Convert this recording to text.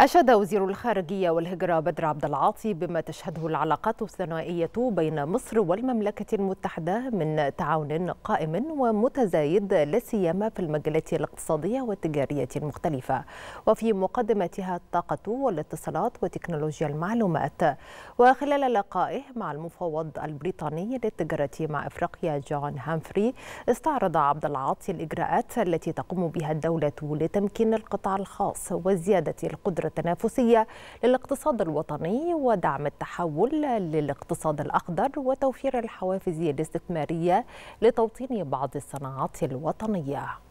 أشاد وزير الخارجية والهجرة بدر عبد العاطي بما تشهده العلاقات الثنائية بين مصر والمملكة المتحدة من تعاون قائم ومتزايد لا سيما في المجالات الاقتصادية والتجارية المختلفة وفي مقدمتها الطاقة والاتصالات وتكنولوجيا المعلومات وخلال لقائه مع المفوض البريطاني للتجارة مع إفريقيا جون هامفري استعرض عبد العاطي الإجراءات التي تقوم بها الدولة لتمكين القطاع الخاص وزيادة القدرة التنافسية للاقتصاد الوطني ودعم التحول للاقتصاد الأخضر وتوفير الحوافز الاستثمارية لتوطين بعض الصناعات الوطنية